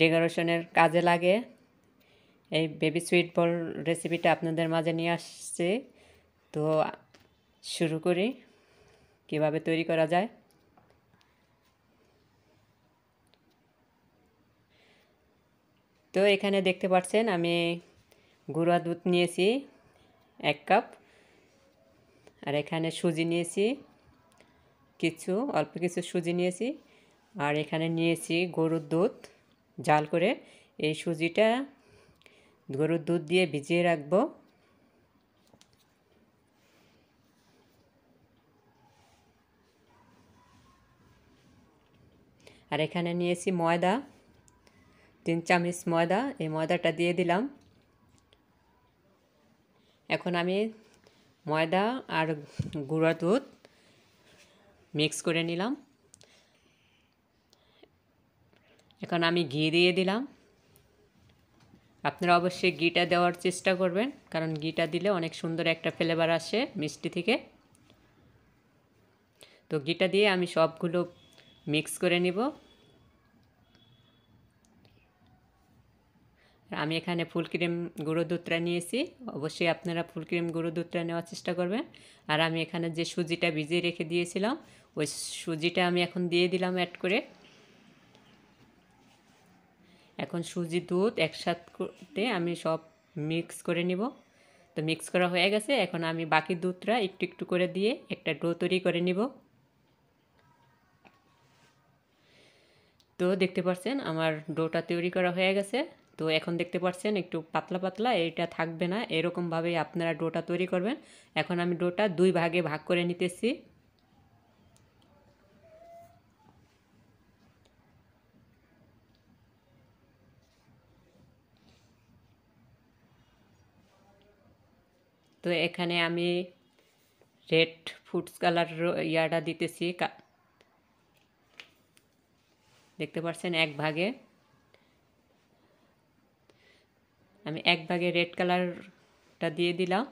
ডেকোরেশনের কাজে লাগে এই বেবি সুইট বল রেসিপিটা আপনাদের মাঝে নিয়ে আসছি তো শুরু করি কিভাবে তৈরি করা যায় তো এখানে দেখতে পাচ্ছেন আমি গুঁড়া দুধ নিয়েছি এক কাপ আর এখানে সুজি নিয়েছি কিছু অল্প কিছু সুজি নিয়েছি আর এখানে নিয়েছি গরুর দুধ জাল করে এই সুজিটা গরুর দুধ দিয়ে ভিজিয়ে রাখব আর এখানে নিয়েছি ময়দা তিন চামচ ময়দা এই ময়দাটা দিয়ে দিলাম এখন আমি ময়দা আর গুঁড়া দুধ মিক্স করে নিলাম এখন আমি ঘি দিয়ে দিলাম আপনারা অবশ্যই ঘিটা দেওয়ার চেষ্টা করবেন কারণ ঘিটা দিলে অনেক সুন্দর একটা ফ্লেভার আসে মিষ্টি থেকে তো ঘিটা দিয়ে আমি সবগুলো মিক্স করে নিব আমি এখানে ফুলক্রিম গুঁড়ো দুধটা নিয়েছি অবশ্যই আপনারা ফুলক্রিম গুঁড়ো দুধটা নেওয়ার চেষ্টা করবেন আর আমি এখানে যে সুজিটা ভিজিয়ে রেখে দিয়েছিলাম ওই সুজিটা আমি এখন দিয়ে দিলাম অ্যাড করে এখন সুজি দুধ একসাথে আমি সব মিক্স করে নিব তো মিক্স করা হয়ে গেছে এখন আমি বাকি দুধটা একটু একটু করে দিয়ে একটা ডো তৈরি করে নিব তো দেখতে পাচ্ছেন আমার ডোটা তৈরি করা হয়ে গেছে তো এখন দেখতে পাচ্ছেন একটু পাতলা পাতলা এটা থাকবে না এরকমভাবেই আপনারা ডোটা তৈরি করবেন এখন আমি ডোটা দুই ভাগে ভাগ করে নিতেছি তো এখানে আমি রেড ফুডস কালার ইয়াটা দিতেছি দেখতে পাচ্ছেন এক ভাগে আমি এক ভাগে রেড কালারটা দিয়ে দিলাম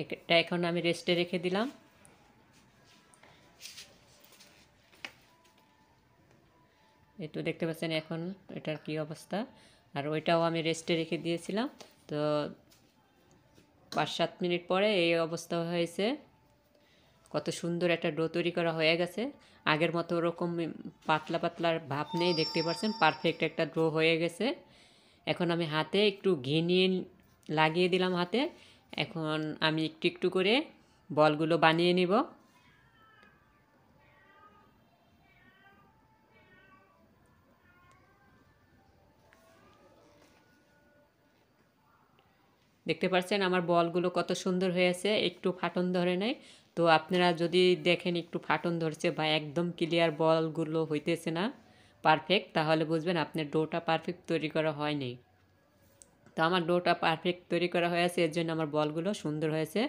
এটা এখন আমি রেস্টে রেখে দিলাম তো দেখতে পাচ্ছেন এখন এটার কি অবস্থা আর ওইটাও আমি রেস্টে রেখে দিয়েছিলাম তো পাঁচ সাত মিনিট পরে এই অবস্থা হয়েছে কত সুন্দর একটা ডো তৈরি করা হয়ে গেছে আগের মতো ওরকম পাতলা পাতলার ভাব নেই দেখতে পাচ্ছেন পারফেক্ট একটা ড্রো হয়ে গেছে এখন আমি হাতে একটু ঘি নিয়ে লাগিয়ে দিলাম হাতে এখন আমি একটু একটু করে বলগুলো বানিয়ে নিব দেখতে পাচ্ছেন আমার বলগুলো কত সুন্দর হয়েছে একটু ফাটন ধরে নেয় তো আপনারা যদি দেখেন একটু ফাটন ধরছে বা একদম ক্লিয়ার বলগুলো হইতেছে না পারফেক্ট তাহলে বুঝবেন আপনার ডোটা পারফেক্ট তৈরি করা হয়নি তো আমার ডোটা পারফেক্ট তৈরি করা হয়েছে এর জন্য আমার বলগুলো সুন্দর হয়েছে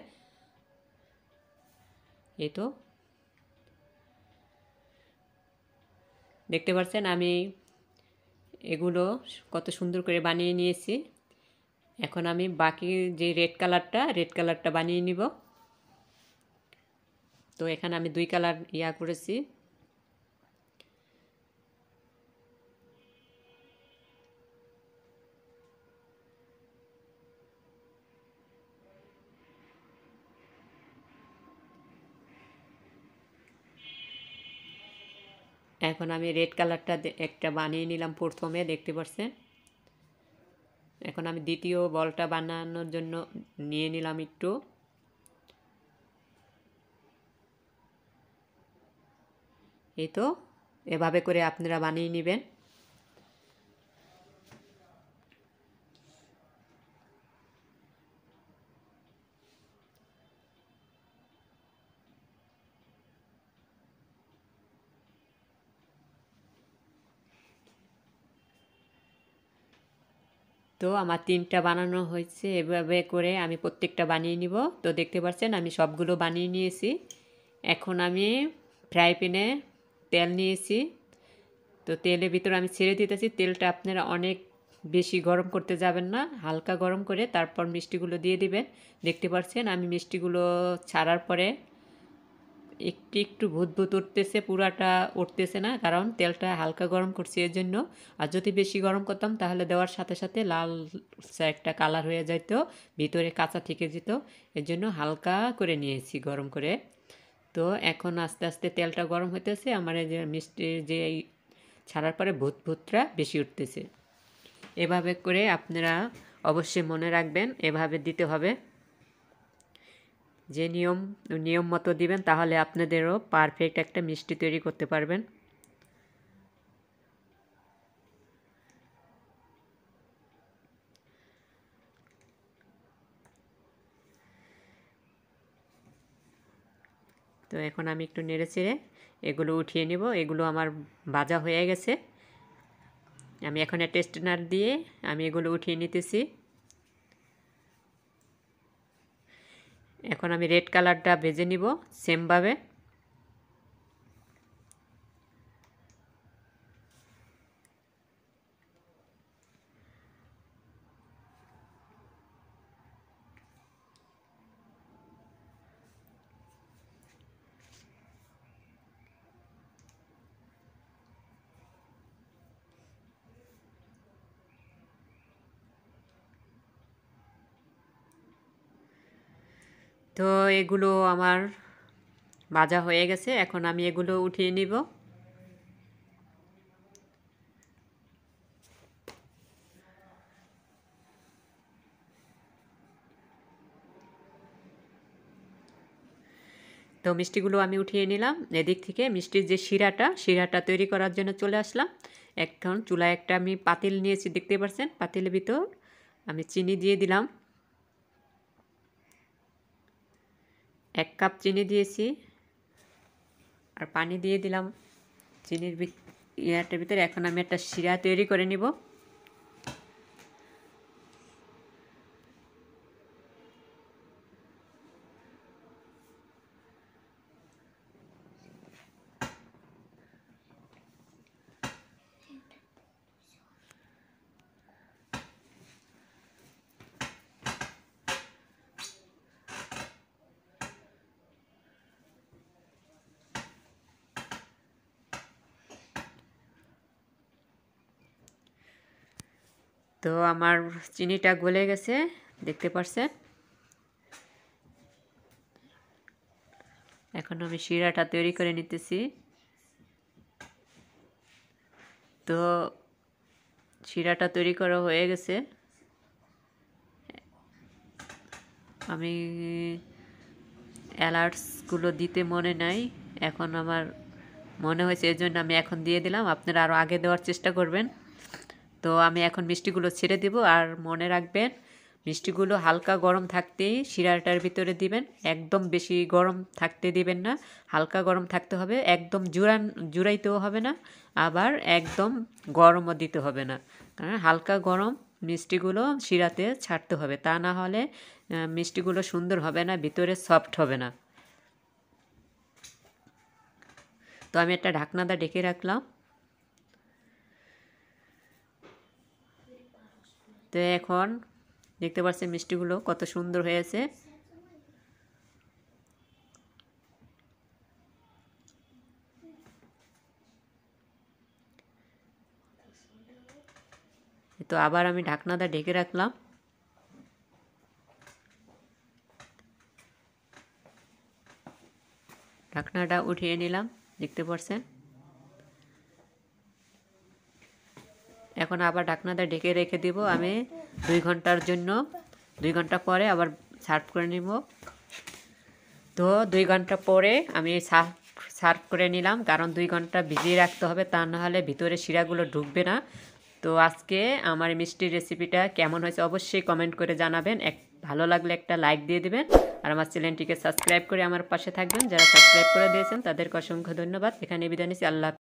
এই তো দেখতে পাচ্ছেন আমি এগুলো কত সুন্দর করে বানিয়ে নিয়েছি এখন আমি বাকি যে রেড কালারটা রেড কালারটা বানিয়ে নিব তো এখানে আমি দুই কালার ইয়া করেছি এখন আমি রেড কালারটা একটা বানিয়ে নিলাম প্রথমে দেখতে পাচ্ছেন এখন আমি দ্বিতীয় বলটা বানানোর জন্য নিয়ে নিলাম একটু এই তো এভাবে করে আপনারা বানিয়ে নেবেন তো আমার তিনটা বানানো হয়েছে এভাবে করে আমি প্রত্যেকটা বানিয়ে নিব তো দেখতে পাচ্ছেন আমি সবগুলো বানিয়ে নিয়েছি এখন আমি ফ্রাই প্যানে তেল নিয়েছি তো তেলের ভিতরে আমি ছেড়ে দিতেছি তেলটা আপনারা অনেক বেশি গরম করতে যাবেন না হালকা গরম করে তারপর মিষ্টিগুলো দিয়ে দিবেন দেখতে পাচ্ছেন আমি মিষ্টিগুলো ছাড়ার পরে একটু একটু ভূত ভূত উঠতেছে পুরাটা উঠতেছে না কারণ তেলটা হালকা গরম করছি এর জন্য আর যদি বেশি গরম করতাম তাহলে দেওয়ার সাথে সাথে লাল একটা কালার হয়ে যেত ভিতরে কাঁচা থেকে যেত এর জন্য হালকা করে নিয়েছি গরম করে তো এখন আস্তে আস্তে তেলটা গরম হইতেছে আমার যে মিষ্টি যে ছাড়ার পরে ভূত ভূতরা বেশি উঠতেছে এভাবে করে আপনারা অবশ্যই মনে রাখবেন এভাবে দিতে হবে যে নিয়ম নিয়ম মতো দিবেন তাহলে আপনাদেরও পারফেক্ট একটা মিষ্টি তৈরি করতে পারবেন তো এখন আমি একটু নেড়ে চেড়ে এগুলো উঠিয়ে নেব এগুলো আমার ভাজা হয়ে গেছে আমি এখন টেস্টনার দিয়ে আমি এগুলো উঠিয়ে নিতেছি এখন আমি রেড কালারটা ভেজে নিব সেমভাবে তো এগুলো আমার ভাজা হয়ে গেছে এখন আমি এগুলো উঠিয়ে নিব তো মিষ্টিগুলো আমি উঠিয়ে নিলাম এদিক থেকে মিষ্টির যে শিরাটা শিরাটা তৈরি করার জন্য চলে আসলাম এখন চুলায় একটা আমি পাতিল নিয়েছি দেখতে পাচ্ছেন পাতিলের ভিতর আমি চিনি দিয়ে দিলাম এক কাপ চিনি দিয়েছি আর পানি দিয়ে দিলাম চিনির ইয়াটার ভিতরে এখন আমি একটা শিরা তৈরি করে নিব তো আমার চিনিটা গলে গেছে দেখতে পারছেন এখন আমি শিরাটা তৈরি করে নিতেছি তো শিরাটা তৈরি করা হয়ে গেছে আমি অ্যালার্টসগুলো দিতে মনে নাই এখন আমার মনে হয়েছে এই জন্য আমি এখন দিয়ে দিলাম আপনারা আরও আগে দেওয়ার চেষ্টা করবেন তো আমি এখন মিষ্টিগুলো ছেড়ে দেব আর মনে রাখবেন মিষ্টিগুলো হালকা গরম থাকতেই শিরাটার ভিতরে দিবেন একদম বেশি গরম থাকতে দিবেন না হালকা গরম থাকতে হবে একদম জুড়ান জুড়াইতেও হবে না আবার একদম গরমও দিতে হবে না কারণ হ্যাঁ, হালকা গরম মিষ্টিগুলো শিরাতে ছাড়তে হবে তা না হলে মিষ্টিগুলো সুন্দর হবে না ভিতরে সফট হবে না তো আমি একটা ঢাকনাদা ডেকে রাখলাম তো এখন দেখতে পাচ্ছেন মিষ্টিগুলো কত সুন্দর হয়েছে তো আবার আমি ঢাকনাটা ঢেকে রাখলাম ঢাকনাটা উঠিয়ে নিলাম দেখতে পাচ্ছেন এখন আবার ঢাকনাটা ঢেকে রেখে দিব আমি দুই ঘন্টার জন্য দুই ঘন্টা পরে আবার সার্ভ করে নিব তো দুই ঘন্টা পরে আমি সার্ভ সার্ভ করে নিলাম কারণ দুই ঘন্টা ভিজিয়ে রাখতে হবে তা নাহলে ভিতরে শিরাগুলো ঢুকবে না তো আজকে আমার মিষ্টির রেসিপিটা কেমন হয়েছে অবশ্যই কমেন্ট করে জানাবেন এক ভালো লাগলে একটা লাইক দিয়ে দেবেন আর আমার চ্যানেলটিকে সাবস্ক্রাইব করে আমার পাশে থাকবেন যারা সাবস্ক্রাইব করে দিয়েছেন তাদেরকে অসংখ্য ধন্যবাদ এখানে বিদায় নিচ্ছি আল্লাহ